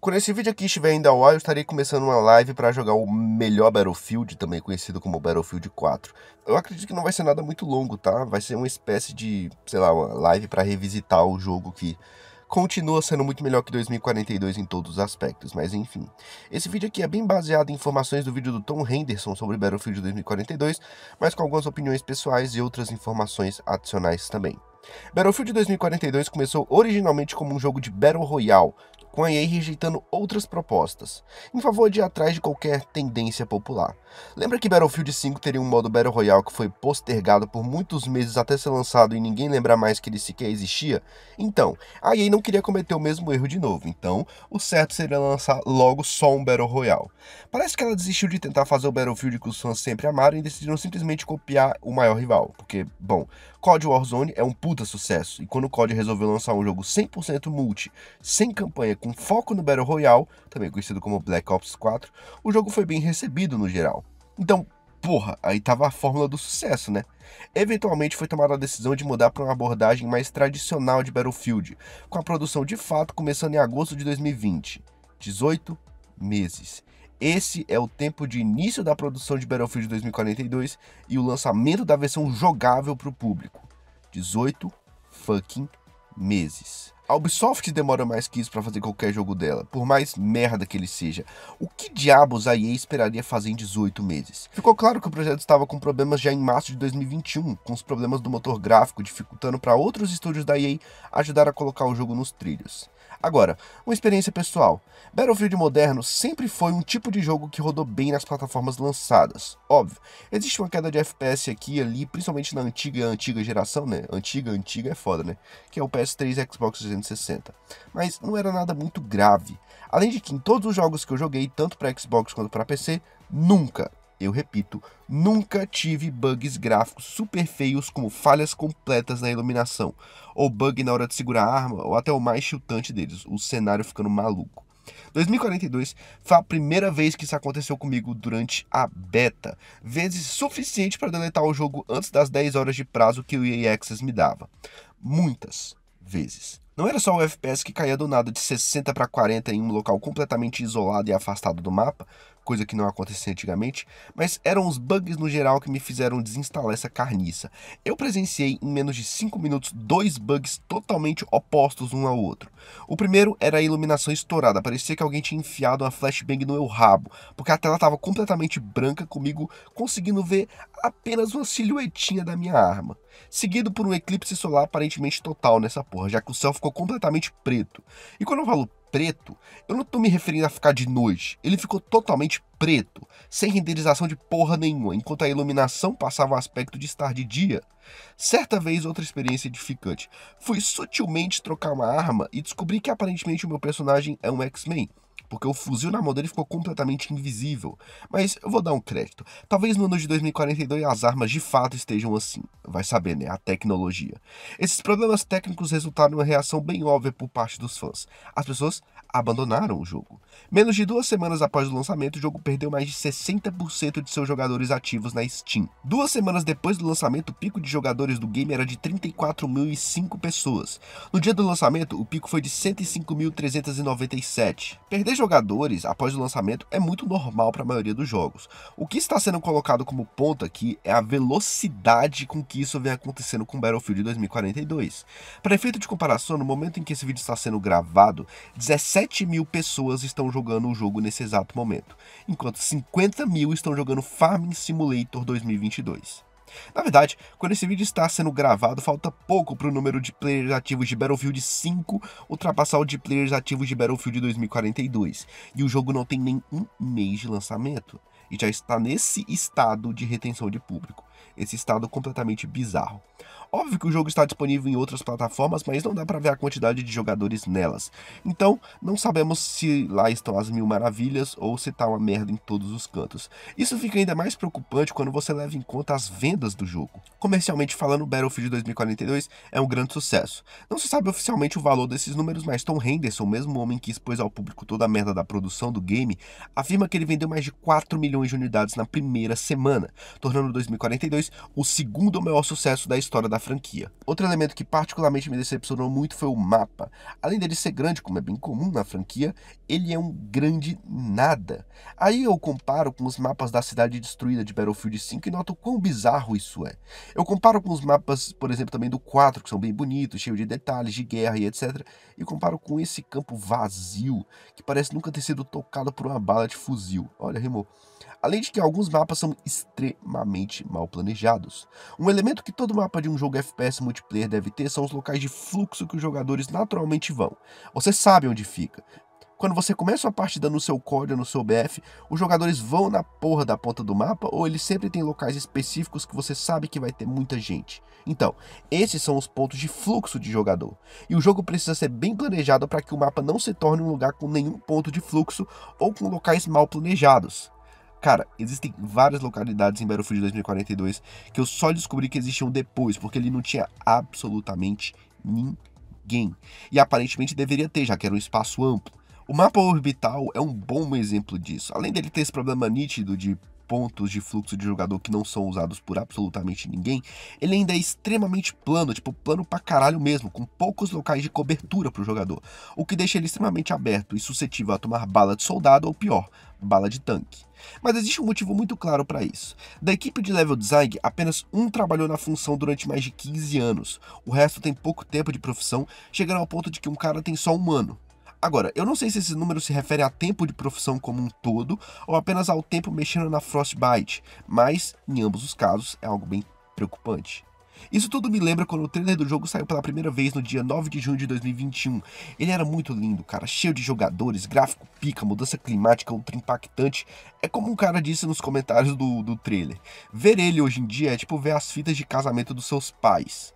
Quando esse vídeo aqui estiver ainda ao ar, eu estarei começando uma live para jogar o melhor Battlefield, também conhecido como Battlefield 4. Eu acredito que não vai ser nada muito longo, tá? Vai ser uma espécie de, sei lá, uma live para revisitar o jogo que continua sendo muito melhor que 2042 em todos os aspectos, mas enfim. Esse vídeo aqui é bem baseado em informações do vídeo do Tom Henderson sobre Battlefield 2042, mas com algumas opiniões pessoais e outras informações adicionais também. Battlefield 2042 começou originalmente como um jogo de Battle Royale, com a EA rejeitando outras propostas, em favor de ir atrás de qualquer tendência popular. Lembra que Battlefield 5 teria um modo Battle Royale que foi postergado por muitos meses até ser lançado e ninguém lembrar mais que ele sequer existia? Então, a EA não queria cometer o mesmo erro de novo, então o certo seria lançar logo só um Battle Royale. Parece que ela desistiu de tentar fazer o Battlefield que os fãs sempre amaram e decidiram simplesmente copiar o maior rival, porque, bom, COD Warzone é um puta sucesso, e quando o COD resolveu lançar um jogo 100% multi, sem campanha com foco no Battle Royale, também conhecido como Black Ops 4, o jogo foi bem recebido no geral. Então, porra, aí tava a fórmula do sucesso, né? Eventualmente foi tomada a decisão de mudar para uma abordagem mais tradicional de Battlefield, com a produção de fato começando em agosto de 2020. 18 meses. Esse é o tempo de início da produção de Battlefield 2042 e o lançamento da versão jogável para o público. 18 fucking meses. A Ubisoft demora mais que isso para fazer qualquer jogo dela, por mais merda que ele seja. O que diabos a EA esperaria fazer em 18 meses? Ficou claro que o projeto estava com problemas já em março de 2021, com os problemas do motor gráfico dificultando para outros estúdios da EA ajudar a colocar o jogo nos trilhos. Agora, uma experiência pessoal. Battlefield moderno sempre foi um tipo de jogo que rodou bem nas plataformas lançadas. Óbvio, existe uma queda de FPS aqui e ali, principalmente na antiga antiga geração, né? Antiga, antiga é foda, né? Que é o PS3 e Xbox 360. Mas não era nada muito grave. Além de que em todos os jogos que eu joguei, tanto para Xbox quanto para PC, nunca, eu repito, nunca tive bugs gráficos super feios como falhas completas na iluminação, ou bug na hora de segurar a arma, ou até o mais chutante deles, o cenário ficando maluco. 2042 foi a primeira vez que isso aconteceu comigo durante a beta, vezes suficiente para deletar o jogo antes das 10 horas de prazo que o EA Access me dava. Muitas vezes. Não era só o FPS que caía do nada de 60 para 40 em um local completamente isolado e afastado do mapa, coisa que não acontecia antigamente, mas eram os bugs no geral que me fizeram desinstalar essa carniça. Eu presenciei em menos de 5 minutos dois bugs totalmente opostos um ao outro. O primeiro era a iluminação estourada, parecia que alguém tinha enfiado uma flashbang no meu rabo, porque a tela estava completamente branca comigo conseguindo ver apenas uma silhuetinha da minha arma. Seguido por um eclipse solar aparentemente total nessa porra, já que o self ficou completamente preto. E quando eu falo preto, eu não estou me referindo a ficar de noite. Ele ficou totalmente preto, sem renderização de porra nenhuma, enquanto a iluminação passava o aspecto de estar de dia. Certa vez, outra experiência edificante. Fui sutilmente trocar uma arma e descobri que aparentemente o meu personagem é um X-Men porque o fuzil na mão dele ficou completamente invisível. Mas eu vou dar um crédito. Talvez no ano de 2042 as armas de fato estejam assim. Vai saber, né? A tecnologia. Esses problemas técnicos resultaram em uma reação bem óbvia por parte dos fãs. As pessoas abandonaram o jogo. Menos de duas semanas após o lançamento, o jogo perdeu mais de 60% de seus jogadores ativos na Steam. Duas semanas depois do lançamento, o pico de jogadores do game era de 34.005 pessoas. No dia do lançamento, o pico foi de 105.397. Perder jogadores após o lançamento é muito normal para a maioria dos jogos. O que está sendo colocado como ponto aqui é a velocidade com que isso vem acontecendo com Battlefield 2042. Para efeito de comparação, no momento em que esse vídeo está sendo gravado, 17 7 mil pessoas estão jogando o jogo nesse exato momento, enquanto 50 mil estão jogando Farming Simulator 2022. Na verdade, quando esse vídeo está sendo gravado, falta pouco para o número de players ativos de Battlefield 5 ultrapassar o de players ativos de Battlefield 2042, e o jogo não tem nem um mês de lançamento, e já está nesse estado de retenção de público, esse estado completamente bizarro. Óbvio que o jogo está disponível em outras plataformas, mas não dá para ver a quantidade de jogadores nelas. Então, não sabemos se lá estão as mil maravilhas ou se tá uma merda em todos os cantos. Isso fica ainda mais preocupante quando você leva em conta as vendas do jogo. Comercialmente falando, Battlefield 2042 é um grande sucesso. Não se sabe oficialmente o valor desses números, mas Tom Henderson, o mesmo homem que expôs ao público toda a merda da produção do game, afirma que ele vendeu mais de 4 milhões de unidades na primeira semana, tornando 2042 o segundo maior sucesso da história da franquia. Outro elemento que particularmente me decepcionou muito foi o mapa. Além dele ser grande, como é bem comum na franquia, ele é um grande nada. Aí eu comparo com os mapas da cidade destruída de Battlefield 5 e noto quão bizarro isso é. Eu comparo com os mapas, por exemplo, também do 4, que são bem bonitos, cheios de detalhes, de guerra e etc. E comparo com esse campo vazio, que parece nunca ter sido tocado por uma bala de fuzil. Olha, rimou. Além de que alguns mapas são extremamente mal planejados. Um elemento que todo mapa de um jogo jogo FPS multiplayer deve ter são os locais de fluxo que os jogadores naturalmente vão. Você sabe onde fica. Quando você começa uma partida no seu código, no seu BF, os jogadores vão na porra da ponta do mapa ou eles sempre têm locais específicos que você sabe que vai ter muita gente. Então, esses são os pontos de fluxo de jogador. E o jogo precisa ser bem planejado para que o mapa não se torne um lugar com nenhum ponto de fluxo ou com locais mal planejados. Cara, existem várias localidades em Battlefield 2042 que eu só descobri que existiam depois, porque ele não tinha absolutamente ninguém. E aparentemente deveria ter, já que era um espaço amplo. O mapa orbital é um bom exemplo disso. Além dele ter esse problema nítido de pontos de fluxo de jogador que não são usados por absolutamente ninguém, ele ainda é extremamente plano, tipo plano pra caralho mesmo, com poucos locais de cobertura pro jogador, o que deixa ele extremamente aberto e suscetível a tomar bala de soldado ou pior, bala de tanque. Mas existe um motivo muito claro para isso. Da equipe de level design, apenas um trabalhou na função durante mais de 15 anos. O resto tem pouco tempo de profissão, chegando ao ponto de que um cara tem só um ano. Agora, eu não sei se esses números se referem a tempo de profissão como um todo ou apenas ao tempo mexendo na Frostbite, mas em ambos os casos é algo bem preocupante. Isso tudo me lembra quando o trailer do jogo saiu pela primeira vez no dia 9 de junho de 2021. Ele era muito lindo, cara, cheio de jogadores, gráfico pica, mudança climática ultra impactante. É como um cara disse nos comentários do, do trailer. Ver ele hoje em dia é tipo ver as fitas de casamento dos seus pais,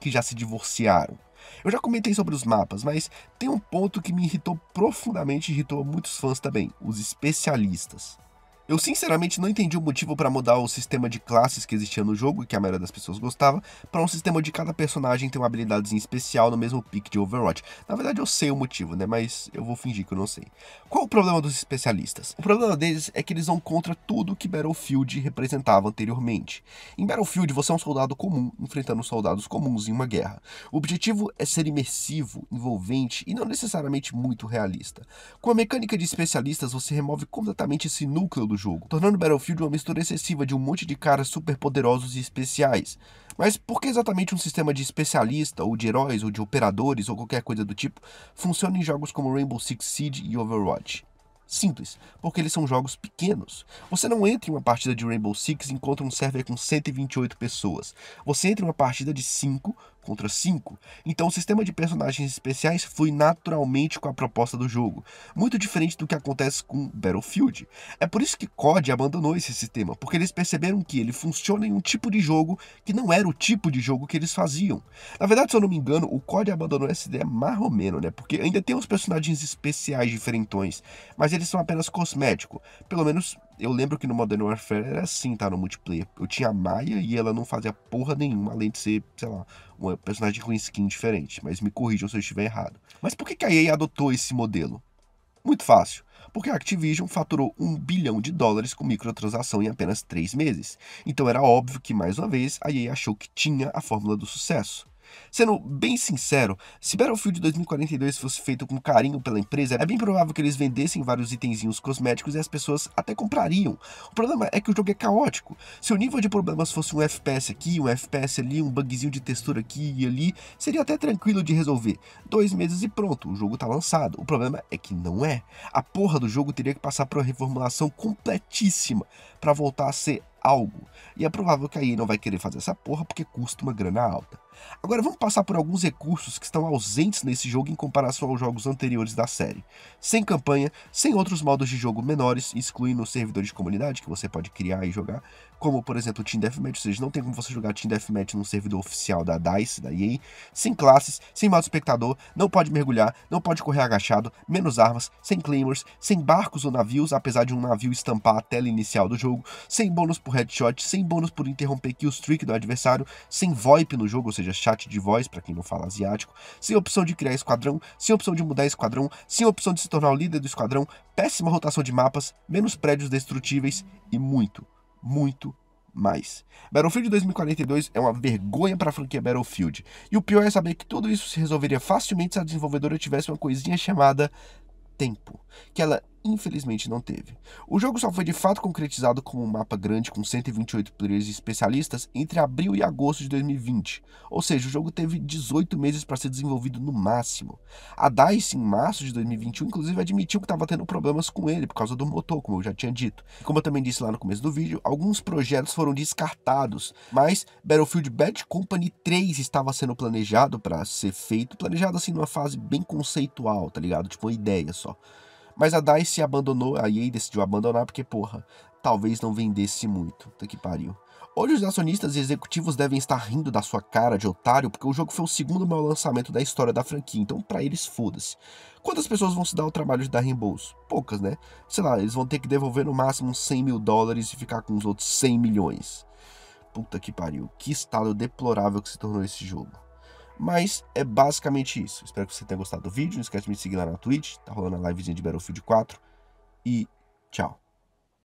que já se divorciaram. Eu já comentei sobre os mapas, mas tem um ponto que me irritou profundamente e irritou muitos fãs também, os especialistas. Eu sinceramente não entendi o motivo para mudar o sistema de classes que existia no jogo e que a maioria das pessoas gostava, para um sistema de cada personagem ter uma habilidadezinha especial no mesmo pique de Overwatch. Na verdade eu sei o motivo, né, mas eu vou fingir que eu não sei. Qual o problema dos especialistas? O problema deles é que eles vão contra tudo que Battlefield representava anteriormente. Em Battlefield você é um soldado comum enfrentando soldados comuns em uma guerra. O objetivo é ser imersivo, envolvente e não necessariamente muito realista. Com a mecânica de especialistas você remove completamente esse núcleo do do jogo, tornando Battlefield uma mistura excessiva de um monte de caras super poderosos e especiais. Mas por que exatamente um sistema de especialista, ou de heróis, ou de operadores, ou qualquer coisa do tipo, funciona em jogos como Rainbow Six Siege e Overwatch? Simples, porque eles são jogos pequenos. Você não entra em uma partida de Rainbow Six e encontra um server com 128 pessoas. Você entra em uma partida de 5 contra 5, então o sistema de personagens especiais foi naturalmente com a proposta do jogo, muito diferente do que acontece com Battlefield. É por isso que COD abandonou esse sistema, porque eles perceberam que ele funciona em um tipo de jogo que não era o tipo de jogo que eles faziam. Na verdade, se eu não me engano, o COD abandonou essa ideia mais menos, né? Porque ainda tem os personagens especiais diferentões, mas eles são apenas cosméticos, pelo menos eu lembro que no Modern Warfare era assim, tá? No multiplayer. Eu tinha a Maia e ela não fazia porra nenhuma, além de ser, sei lá, uma personagem com skin diferente. Mas me corrijam se eu estiver errado. Mas por que, a EA adotou esse modelo? Muito fácil porque a Activision faturou um bilhão de dólares com microtransação em apenas três meses. Então era óbvio que, mais uma vez, a EA achou que tinha a fórmula do sucesso. Sendo bem sincero, se Battlefield 2042 fosse feito com carinho pela empresa, é bem provável que eles vendessem vários itenzinhos cosméticos e as pessoas até comprariam. O problema é que o jogo é caótico. Se o nível de problemas fosse um FPS aqui, um FPS ali, um bugzinho de textura aqui e ali, seria até tranquilo de resolver. Dois meses e pronto, o jogo tá lançado. O problema é que não é. A porra do jogo teria que passar por uma reformulação completíssima para voltar a ser algo. E é provável que a EA não vai querer fazer essa porra porque custa uma grana alta. Agora vamos passar por alguns recursos que estão ausentes nesse jogo em comparação aos jogos anteriores da série. Sem campanha, sem outros modos de jogo menores, excluindo o servidor de comunidade que você pode criar e jogar, como por exemplo o Team Deathmatch, ou seja, não tem como você jogar Team Deathmatch num servidor oficial da DICE, da EA, sem classes, sem modo espectador, não pode mergulhar, não pode correr agachado, menos armas, sem claimers, sem barcos ou navios, apesar de um navio estampar a tela inicial do jogo, sem bônus por headshot, sem bônus por interromper kill streak do adversário, sem VoIP no jogo, ou seja, seja chat de voz para quem não fala asiático, sem opção de criar esquadrão, sem opção de mudar esquadrão, sem opção de se tornar o líder do esquadrão, péssima rotação de mapas, menos prédios destrutíveis e muito, muito mais. Battlefield 2042 é uma vergonha para a franquia Battlefield. E o pior é saber que tudo isso se resolveria facilmente se a desenvolvedora tivesse uma coisinha chamada tempo, que ela infelizmente não teve. O jogo só foi de fato concretizado como um mapa grande com 128 players especialistas entre abril e agosto de 2020, ou seja, o jogo teve 18 meses para ser desenvolvido no máximo. A DICE, em março de 2021, inclusive admitiu que estava tendo problemas com ele por causa do motor, como eu já tinha dito. como eu também disse lá no começo do vídeo, alguns projetos foram descartados, mas Battlefield Bad Company 3 estava sendo planejado para ser feito, planejado assim numa fase bem conceitual, tá ligado? Tipo uma ideia só. Mas a DICE abandonou, a EA decidiu abandonar porque, porra, talvez não vendesse muito. Puta que pariu. Hoje os acionistas e executivos devem estar rindo da sua cara de otário porque o jogo foi o segundo maior lançamento da história da franquia, então para eles foda-se. Quantas pessoas vão se dar o trabalho de dar reembolso? Poucas, né? Sei lá, eles vão ter que devolver no máximo 100 mil dólares e ficar com os outros 100 milhões. Puta que pariu, que estado deplorável que se tornou esse jogo. Mas é basicamente isso. Espero que você tenha gostado do vídeo. Não esquece de me seguir lá na Twitch. Tá rolando a livezinha de Battlefield 4. E tchau.